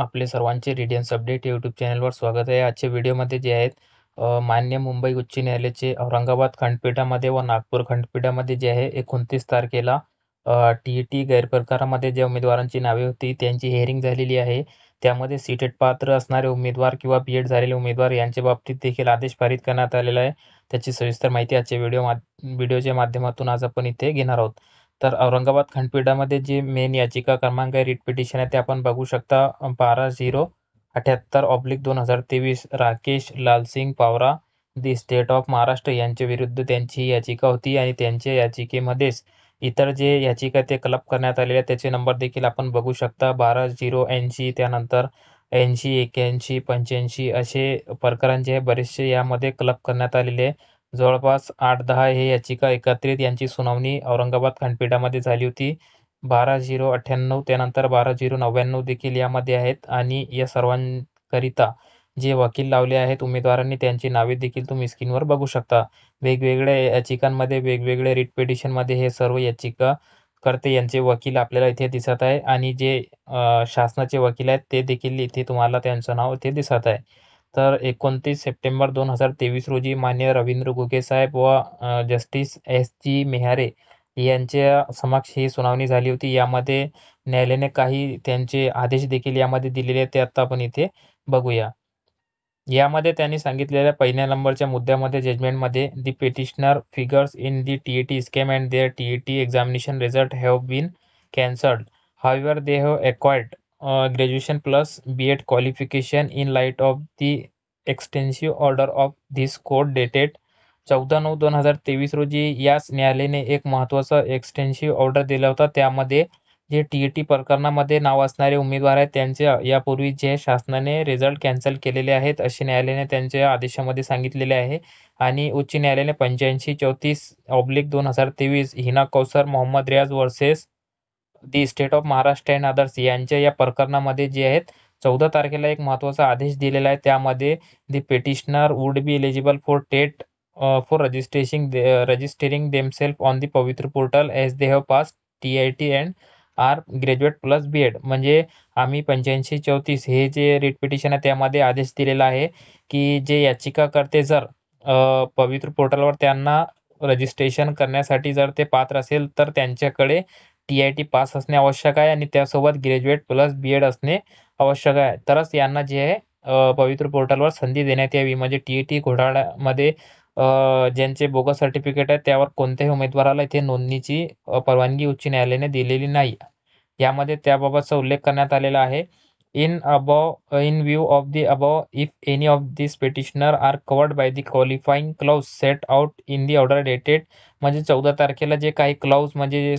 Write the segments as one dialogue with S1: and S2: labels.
S1: आपले सर्वांचे Radiance update YouTube चॅनलवर स्वागत आहे आजच्या व्हिडिओमध्ये जे आहेत मान्य मुंबई उच्च न्यायालयाचे औरंगाबाद खंडपीठामध्ये व नागपूर खंडपीठामध्ये जे आहे एकोणतीस तारखेला टी ई टी गैरप्रकारामध्ये ज्या उमेदवारांची नावे होती त्यांची हेअरिंग झालेली आहे त्यामध्ये सीटेट पात्र असणारे उमेदवार किंवा बी एड झालेले उमेदवार यांच्या बाबतीत देखील आदेश पारित करण्यात आलेला आहे त्याची सविस्तर माहिती आजच्या व्हिडिओ मा व्हिडिओच्या माध्यमातून आज आपण इथे घेणार आहोत तर औरंगाबाद खंडपीठामध्ये जे मेन याचिका क्रमांक आहे रिट पिटिशन आहे ते आपण बघू शकता बारा झिरो अठ्याहत्तर ऑब्लिक दोन हजार तेवीस Rakesh Lalsingh Pawara the state of Maharashtra यांच्या विरुद्ध त्यांची याचिका होती आणि त्यांच्या याचिकेमध्येच इतर जे याचिका ते क्लब करण्यात आलेल्या त्याचे नंबर देखील आपण बघू शकता बारा झिरो ऐंशी त्यानंतर ऐंशी एक्याऐंशी पंच्याऐंशी असे प्रकरण जे आहे बरेचसे यामध्ये क्लब करण्यात आलेले आहे जवळपास आठ दहा हे याचिका एकत्रित यांची सुनावणी औरंगाबाद खंडपीठामध्ये झाली होती बारा झिरो अठ्ठ्याण्णव त्यानंतर बारा झिरो नव्याण्णव देखील यामध्ये आहेत आणि या सर्वांकरिता जे वकील लावले आहेत उमेदवारांनी त्यांची नावे देखील तुम्ही स्क्रीनवर बघू शकता वेगवेगळ्या याचिकांमध्ये वेगवेगळ्या रिट पिटिशनमध्ये हे सर्व याचिका करते यांचे वकील आपल्याला इथे दिसत आहे आणि जे शासनाचे वकील आहेत ते देखील इथे तुम्हाला त्यांचं नाव इथे दिसत आहे तर एकोणतीस सप्टेंबर दोन हजार तेवीस रोजी मान्य रवींद्र गुगेसाहेब साहेब व जस्टिस एस जी मेहारे यांच्या समक्ष ही सुनावणी झाली होती यामध्ये न्यायालयाने काही त्यांचे आदेश देखील यामध्ये दिलेले ते आता आपण इथे बघूया यामध्ये त्यांनी सांगितलेल्या पहिल्या नंबरच्या मुद्द्यामध्ये जजमेंटमध्ये the petitioner figures in the T A T scam and their T A T examination result have been cancelled however they have acquired plus B Ed qualification in light of the extensive order of this court dated चौदा नऊ दोन हजार तेवीस रोजी याच न्यायालयाने एक महत्त्वाचा एक्सटेन्सिव्ह ऑर्डर दिला होता त्यामध्ये जे टी ई टी प्रकरणामध्ये नाव असणारे उमेदवार आहेत त्यांचे यापूर्वी जे शासनाने रिझल्ट कॅन्सल केलेले आहेत असे न्यायालयाने त्यांच्या आदेशामध्ये सांगितलेले आहे आणि उच्च न्यायालयाने पंच्याऐंशी चौतीस ऑब्लिक दोन हजार तेवीस Hina Kausar Mohammad Riyaz versus the state of Maharashtra and others यांच्या या प्रकरणामध्ये जे आहेत चौदा तारखेला एक महत्त्वाचा आदेश दिलेला आहे त्यामध्ये the petitioner would be eligible for TET for registering registering themselves on the Pavitra portal as they have pass T I T and are graduate plus B Ed म्हणजे आम्ही पंच्याऐंशी चौतीस हे जे रिट पिटिशन आहे त्यामध्ये आदेश दिलेला आहे की जे याचिका करते जर uh, पवित्र पोर्टलवर त्यांना रजिस्ट्रेशन करण्यासाठी जर ते पात्र असेल तर त्यांच्याकडे टी आय टी पास असणे आवश्यक आहे आणि त्यासोबत ग्रॅज्युएट प्लस बी एड असणे आवश्यक आहे तरच यांना जे आहे पवित्र पोर्टलवर संधी देण्यात यावी म्हणजे टी आय टी घोटाळ्यामध्ये ज्यांचे बोगस सर्टिफिकेट आहे त्यावर कोणत्याही उमेदवाराला इथे नोंदणीची परवानगी उच्च न्यायालयाने दिलेली नाही यामध्ये त्याबाबतचा उल्लेख करण्यात आलेला आहे in above in view of the above if any of these petitioner are covered by the qualifying clause set out in the order dated म्हणजे चौदा तारखेला जे काही क्लॉज म्हणजे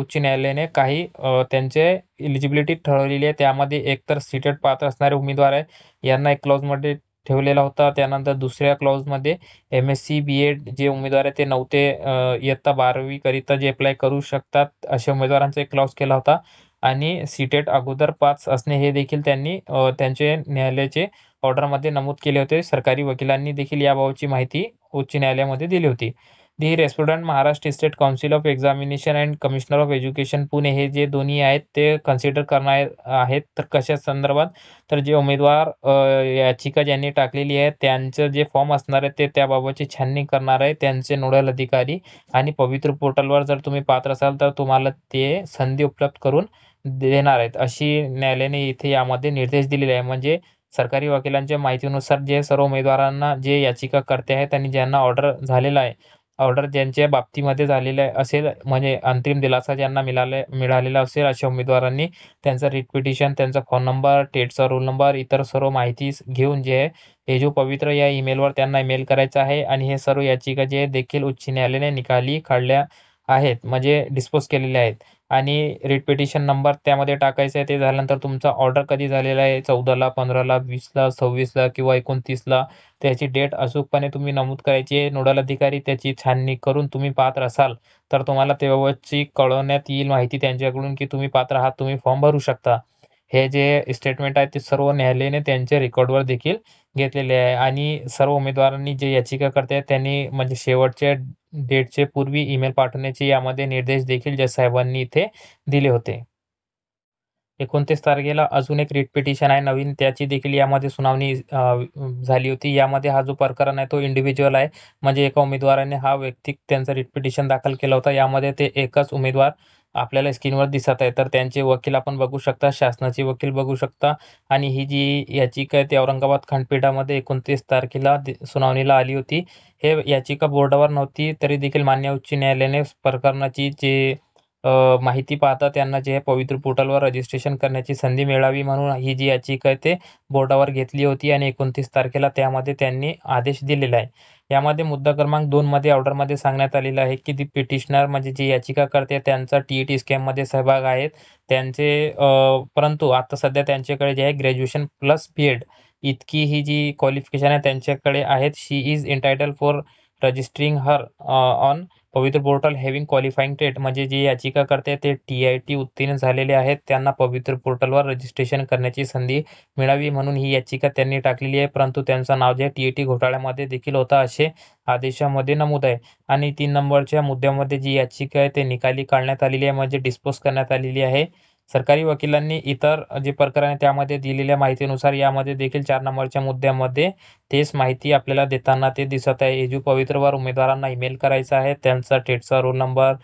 S1: उच्च न्यायालयाने काही त्यांचे इलिजिबिलिटी ठरवलेली आहे त्यामध्ये एकतर सीटेड पात्र असणारे उमेदवार आहे यांना एक क्लॉजमध्ये ठेवलेला होता त्यानंतर दुसऱ्या क्लॉजमध्ये M S C B Ed जे उमेदवार आहे ते नऊ ते इयत्ता बारावीकरिता जे अप्लाय करू शकतात अशा उमेदवारांचा एक क्लॉज केला होता आणि सीटेट अगोदर पाच असणे हे देखील त्यांनी त्यांचे न्यायालयाचे ऑर्डरमध्ये नमूद केले होते सरकारी वकिलांनी देखील याबाबतची माहिती उच्च न्यायालयामध्ये दिली होती the restaurant Maharashtra state council of examination and commissioner of education Pune हे जे दोन्ही आहेत ते कन्सिडर करणार आहेत तर कशा संदर्भात तर जे उमेदवार याचिका ज्यांनी टाकलेली आहे त्यांचं जे फॉर्म असणार आहे ते त्याबाबतची छाननी करणार आहे त्यांचे नोडल अधिकारी आणि पवित्र पोर्टलवर जर तुम्ही पात्र असाल तर तुम्हाला ते संधी उपलब्ध करून देणार आहेत अशी न्यायालयाने इथे यामध्ये निर्देश दिलेले आहे म्हणजे सरकारी वकिलांच्या माहितीनुसार जे सर्व उमेदवारांना जे याचिका करते आहेत आणि ज्यांना ऑर्डर झालेला आहे ऑर्डर ज्यांच्या बाबतीमध्ये आहे असेल म्हणजे अंतिम दिलासा ज्यांना मिळाले मिळालेला असेल अशा उमेदवारांनी त्यांचा रिट त्यांचा फोन नंबर टेटचा रोल नंबर इतर सर्व माहिती घेऊन जे आहे जो पवित्र या ईमेलवर त्यांना ईमेल करायचा आहे आणि हे सर्व याचिका जे देखील उच्च न्यायालयाने निकाली काढल्या आहेत म्हणजे डिस्पोज केलेले आहेत आणि रिटपिटिशन नंबर त्यामध्ये टाकायचं आहे ते झाल्यानंतर तुमचा ऑर्डर कधी झालेला आहे चौदाला पंधराला वीसला सव्वीसला किंवा एकोणतीसला त्याची डेट अचूकपणे तुम्ही नमूद करायची आहे नोडल अधिकारी त्याची छाननी करून तुम्ही पात्र असाल तर तुम्हाला तेव्हाची कळवण्यात येईल माहिती त्यांच्याकडून की तुम्ही पात्र आहात तुम्ही फॉर्म भरू शकता हे जे स्टेटमेंट आहे ते सर्व न्यायालयाने त्यांच्या रेकॉर्डवर देखील घेतलेले आहे आणि सर्व उमेदवारांनी जे याचिका करते त्यांनी म्हणजे शेवटच्या डेटचे पूर्वी ईमेल पाठवण्याचे यामध्ये निर्देश देखील जज साहेबांनी इथे दिले होते एकोणतीस तारखेला अजून एक रिट पिटिशन आहे नवीन त्याची देखील यामध्ये सुनावणी झाली होती यामध्ये हा जो प्रकरण आहे तो इंडिव्हिज्युअल आहे म्हणजे एका उमेदवाराने हा व्यक्ती त्यांचा रिट पिटिशन दाखल केला होता यामध्ये ते एकच उमेदवार आपल्याला स्क्रीनवर दिसत आहे तर त्यांचे वकील आपण बघू शकता शासनाचे वकील बघू शकता आणि ही जी याचिका आहे ती औरंगाबाद खंडपीठामध्ये एकोणतीस तारखेला सुनावणीला आली होती हे याचिका बोर्डावर नव्हती तरी देखील मान्य उच्च न्यायालयाने प्रकरणाची जे माहिती पाहता त्यांना जे पवित्र पोर्टलवर रजिस्ट्रेशन करण्याची संधी मिळावी म्हणून ही जी याचिका आहे ते बोर्डावर घेतली होती आणि एकोणतीस तारखेला त्यामध्ये त्यांनी आदेश दिलेला आहे यामध्ये मुद्दा क्रमांक दोनमध्ये ऑर्डरमध्ये सांगण्यात आलेलं आहे की ती पिटिशनर म्हणजे जी याचिका करते त्यांचा टी ई e टी स्कॅममध्ये सहभाग आहेत त्यांचे परंतु आता सध्या त्यांच्याकडे जे आहे ग्रॅज्युएशन प्लस बी एड इतकी ही जी क्वालिफिकेशन आहे त्यांच्याकडे आहेत she is entitle for registering her on Pavitra portal having qualifying TET म्हणजे जे याचिका करते ते टी आय टी उत्तीर्ण झालेले आहेत त्यांना पवित्र पोर्टलवर रजिस्ट्रेशन करण्याची संधी मिळावी म्हणून ही याचिका त्यांनी टाकलेली आहे परंतु त्यांचं नाव जे टी आय टी घोटाळ्यामध्ये देखील होता असे आदेशामध्ये नमूद आहे आणि तीन नंबरच्या मुद्द्यामध्ये जी याचिका आहे ते निकाली काढण्यात आलेली आहे म्हणजे डिस्पोज करण्यात आलेली आहे सरकारी वकिलांनी इतर जे प्रकरण आहे त्यामध्ये दिलेल्या माहितीनुसार यामध्ये देखील चार नंबरच्या मुद्द्यामध्ये तेच माहिती आपल्याला देताना ते दिसत आहे एजू पवित्रवर उमेदवारांना ईमेल करायचा आहे त्यांचा टेटचा रोल नंबर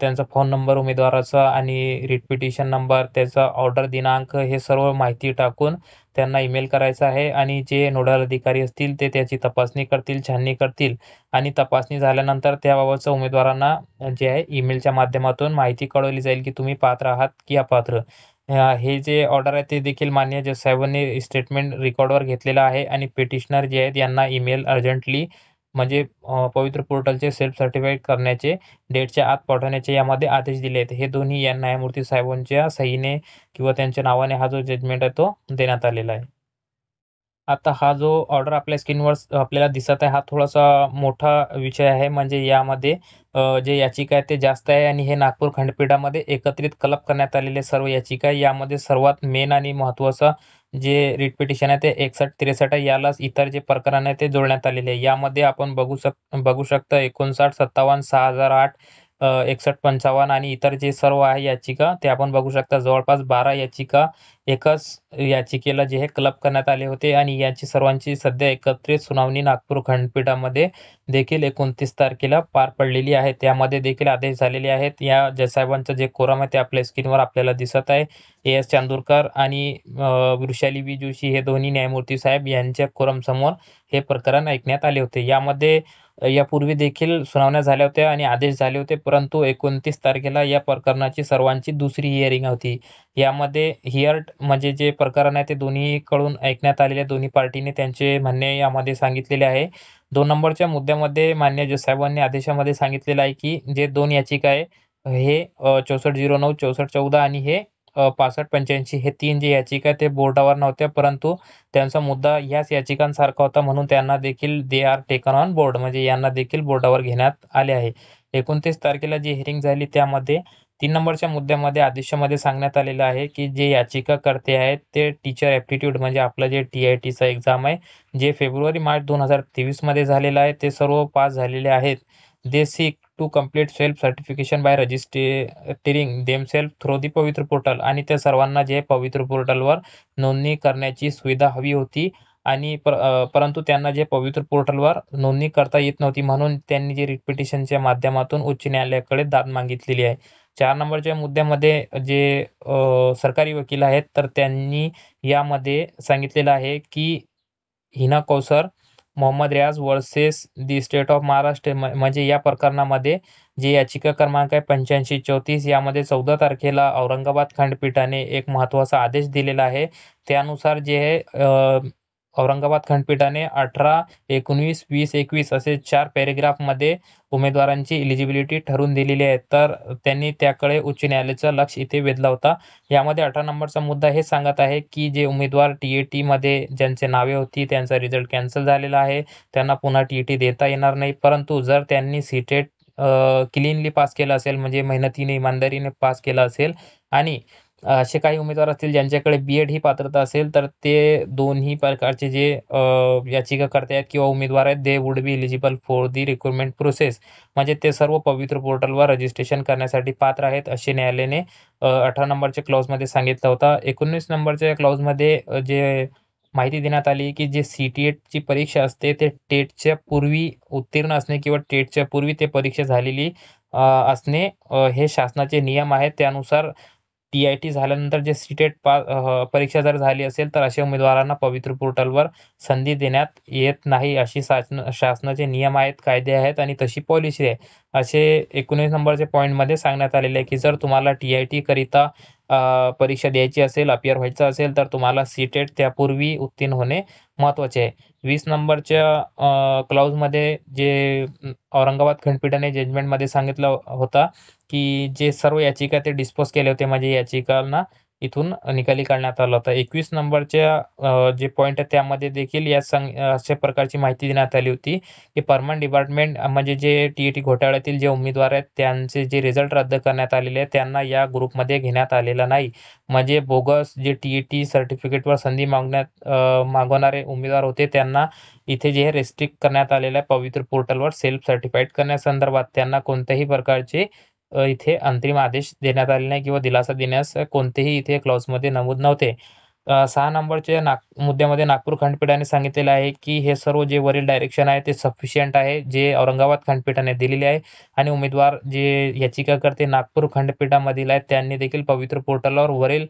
S1: त्यांचा फोन नंबर उमेदवाराचा आणि रिट नंबर त्याचा ऑर्डर दिनांक हे सर्व माहिती टाकून त्यांना ईमेल करायचा आहे आणि जे नोडल अधिकारी असतील ते त्याची तपासणी करतील छाननी करतील आणि तपासणी झाल्यानंतर त्याबाबतचं उमेदवारांना जे आहे ईमेलच्या माध्यमातून माहिती कळवली जाईल की तुम्ही पात्र आहात की अपात्र हे जे ऑर्डर आहे ते देखील मान्य जज साहेबांनी स्टेटमेंट रेकॉर्डवर घेतलेलं आहे आणि पिटिशनर जे आहेत यांना ईमेल अर्जंटली म्हणजे पवित्र पोर्टलचे सेल्फ सर्टिफाईड करण्याचे डेटच्या आत पाठवण्याचे यामध्ये आदेश दिले आहेत हे दोन्ही या न्यायमूर्ती साहेबांच्या सहीने किंवा त्यांच्या नावाने हा जो जजमेंट आहे तो देण्यात आलेला आहे आता हा जो ऑर्डर आपल्या स्क्रीनवर आपल्याला दिसत आहे हा थोडासा मोठा विषय आहे म्हणजे यामध्ये जे याचिका आहे ते जास्त आहे आणि हे नागपूर खंडपीठामध्ये एकत्रित कलप करण्यात आलेले सर्व याचिका आहे यामध्ये सर्वात मेन आणि महत्वाचं जे रिट पिटिशन आहे ते एकसठ त्रेसठ आहे यालाच इतर जे प्रकरण आहे ते जोडण्यात आलेले आहे यामध्ये आपण बघू शक बघू शकता एकोणसाठ सत्तावन्न सहा हजार आठ एकसष्ट पंचावन्न आणि इतर जे सर्व आहे याचिका ते आपण बघू शकता जवळपास बारा याचिका एकच याचिकेला जे हे क्लब करण्यात आले होते आणि याची सर्वांची सध्या एकत्रित सुनावणी नागपूर खंडपीठामध्ये देखील एकोणतीस तारखेला पार पडलेली आहे त्यामध्ये देखील आदेश झालेले आहेत या जसाहेबांचं जे कोरम आहे ते आपल्या स्क्रीनवर आपल्याला दिसत आहे ए एस चांदूरकर आणि वृषाली बी जोशी हे दोन्ही न्यायमूर्ती साहेब यांच्या कोरमसमोर हे प्रकरण ऐकण्यात आले होते यामध्ये यापूर्वी देखील सुनावण्या झाल्या होत्या आणि आदेश झाले होते परंतु एकोणतीस तारखेला या प्रकरणाची सर्वांची दुसरी हिअरिंग होती यामध्ये हिअर्ट म्हणजे जे प्रकरण आहे ते दोन्हीकडून ऐकण्यात आलेले दोन्ही पार्टीने त्यांचे म्हणणे यामध्ये सांगितलेले आहे दोन नंबरच्या मुद्द्यामध्ये मान्य जज साहेबांनी आदेशामध्ये सांगितलेलं आहे की जे दोन याचिका आहे हे चौसष्ट झिरो नऊ चौसष्ट चौदा आणि हे पासष्ट पंच्याऐंशी हे तीन जे याचिका आहे ते बोर्डावर नव्हत्या परंतु त्यांचा मुद्दा ह्याच याचिकांसारखा होता म्हणून त्यांना देखील they are taken on board म्हणजे यांना देखील बोर्डावर घेण्यात आले आहे एकोणतीस तारखेला जी हिअरिंग झाली त्यामध्ये तीन नंबरच्या मुद्द्यामध्ये आदेशामध्ये सांगण्यात आलेलं आहे की जे याचिका करते आहेत ते टीचर ॲप्टिट्यूड म्हणजे आपलं जे टी आय टीचा एक्झाम आहे जे फेब्रुवारी मार्च दोन हजार तेवीसमध्ये झालेलं आहे ते सर्व पास झालेले आहेत they seek to complete self certification by registering them self through the Pavitra portal आणि त्या सर्वांना जे पवित्र पोर्टलवर नोंदणी करण्याची सुविधा हवी होती आणि परंतु त्यांना जे पवित्र पोर्टलवर नोंदणी करता येत नव्हती म्हणून त्यांनी जे रिपिटिशनच्या माध्यमातून उच्च न्यायालयाकडे दाद मागितलेली आहे चार नंबरच्या मुद्द्यामध्ये जे सरकारी वकील आहेत तर त्यांनी यामध्ये सांगितलेलं आहे की Hina Kausar Mohammad Riyaz versus the state of Maharashtra म्हणजे या प्रकरणामध्ये जे याचिका क्रमांक आहे पंच्याऐंशी चौतीस यामध्ये चौदा तारखेला औरंगाबाद खंडपीठाने एक महत्त्वाचा आदेश दिलेला आहे त्यानुसार जे आहे औरंगाबाद खंडपीठाने अठरा एकोणवीस वीस एकवीस असे चार पॅरेग्राफमध्ये उमेदवारांची इलिजिबिलिटी ठरवून दिलेली आहे तर त्यांनी त्याकडे उच्च न्यायालयाचं लक्ष इथे वेधला होता यामध्ये अठरा नंबरचा मुद्दा हे सांगत आहे की जे उमेदवार टी ए टीमध्ये ज्यांचे नावे होती त्यांचा रिझल्ट कॅन्सल झालेला आहे त्यांना पुन्हा टी ए टी देता येणार नाही परंतु जर त्यांनी सीटेट क्लीनली पास केलं असेल म्हणजे मेहनतीने इमानदारीने पास केला असेल आणि असे काही उमेदवार असतील ज्यांच्याकडे बी एड ही पात्रता असेल तर ते दोन्ही प्रकारचे जे याचिका करते आहेत किंवा उमेदवार आहेत they would be eligible for the recruitment process म्हणजे ते सर्व पवित्र पोर्टलवर रजिस्ट्रेशन करण्यासाठी पात्र आहेत असे न्यायालयाने अठरा नंबरच्या क्लॉजमध्ये सांगितलं होता एकोणीस नंबरच्या क्लॉजमध्ये जे माहिती देण्यात आली की जे सी टी एटची परीक्षा असते ते टेटच्या पूर्वी उत्तीर्ण असणे किंवा टेटच्या पूर्वी ते परीक्षा झालेली असणे हे शासनाचे नियम आहेत त्यानुसार टी आय टी झाल्यानंतर जे सीटेट e पा परीक्षा जर झाली असेल तर अशा उमेदवारांना पवित्र पोर्टलवर संधी देण्यात येत नाही अशी शासन शासनाचे नियम आहेत कायदे आहेत आणि तशी पॉलिसी आहे असे एकोणीस नंबरचे पॉईंटमध्ये सांगण्यात आलेले आहे की जर तुम्हाला टी आय टीकरिता परीक्षा द्यायची असेल अपियर व्हायचं असेल तर तुम्हाला सीटेट e त्यापूर्वी उत्तीर्ण होणे महत्त्वाचे आहे वीस नंबरच्या क्लाउजमध्ये जे औरंगाबाद खंडपीठाने जजमेंटमध्ये सांगितलं होता की जे सर्व याचिका ते डिस्पोज केले होते म्हणजे याचिकांना इथून निकाली काढण्यात आला होता एकवीस नंबरच्या जे पॉईंट आहेत त्यामध्ये देखील या संग अशा प्रकारची माहिती देण्यात आली होती की परमन डिपार्टमेंट म्हणजे जे टी ई टी घोटाळ्यातील जे उमेदवार आहेत त्यांचे जे रिझल्ट रद्द करण्यात आलेले आहेत त्यांना या ग्रुपमध्ये घेण्यात आलेला नाही म्हणजे बोगस जे टी ई टी सर्टिफिकेटवर संधी मागण्यात मागवणारे उमेदवार होते त्यांना इथे जे रेस्ट्रिक्ट करण्यात आलेलं आहे पवित्र पोर्टलवर सेल्फ सर्टिफाईड करण्यासंदर्भात त्यांना कोणत्याही प्रकारचे इथे अंतिम आदेश देण्यात आले नाही किंवा दिलासा देण्यास कोणतेही इथे क्लॉजमध्ये नमूद नव्हते सहा नंबरच्या नाग मुद्द्यामध्ये नागपूर खंडपीठाने सांगितलेलं आहे की हे सर्व जे वरील डायरेक्शन आहे ते सफिशियंट आहे जे औरंगाबाद खंडपीठाने दिलेले आहे आणि उमेदवार जे याचिकाकर्ते नागपूर खंडपीठामधील आहेत त्यांनी देखील पवित्र पोर्टलवर वरील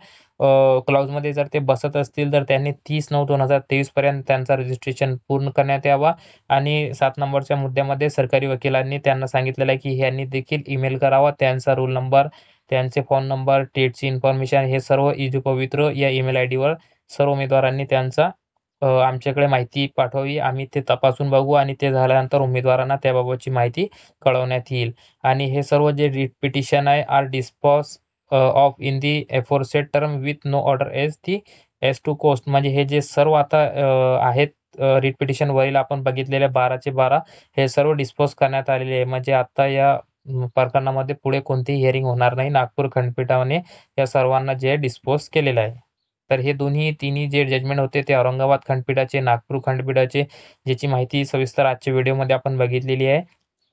S1: क्लाउजमध्ये जर ते बसत असतील तर त्यांनी तीस नऊ दोन हजार तेवीसपर्यंत त्यांचा रजिस्ट्रेशन पूर्ण करण्यात यावा आणि सात नंबरच्या मुद्द्यामध्ये सरकारी वकिलांनी त्यांना सांगितलेलं आहे की ह्यांनी देखील ईमेल करावा त्यांचा रोल नंबर त्यांचे फोन नंबर टेटची इन्फॉर्मेशन हे सर्व इजू पवित्र या ईमेल आय डीवर सर्व उमेदवारांनी त्यांचा आमच्याकडे माहिती पाठवावी आम्ही ते तपासून बघू आणि ते झाल्यानंतर उमेदवारांना त्याबाबतची माहिती कळवण्यात येईल आणि हे सर्व जे रिट आहे are dispose of in the aforesaid term with no order as ती एस टू कोस्ट म्हणजे हे जे सर्व आता आहेत रिट पिटिशनवरील आपण बघितलेल्या बाराचे बारा हे सर्व डिस्पोज करण्यात आलेले आहे म्हणजे आता या प्रकरणामध्ये पुढे कोणतीही हिअरिंग होणार नाही नागपूर खंडपीठाने या सर्वांना जे डिस्पोज केलेलं आहे तर हे दोन्ही तिन्ही जे जजमेंट होते ते औरंगाबाद खंडपीठाचे नागपूर खंडपीठाचे ज्याची माहिती सविस्तर आजच्या व्हिडिओमध्ये आपण बघितलेली आहे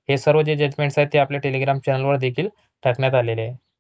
S1: हे सर्व जे जजमेंट्स आहेत ते आपल्या टेलिग्राम चॅनलवर देखील टाकण्यात आलेले आहे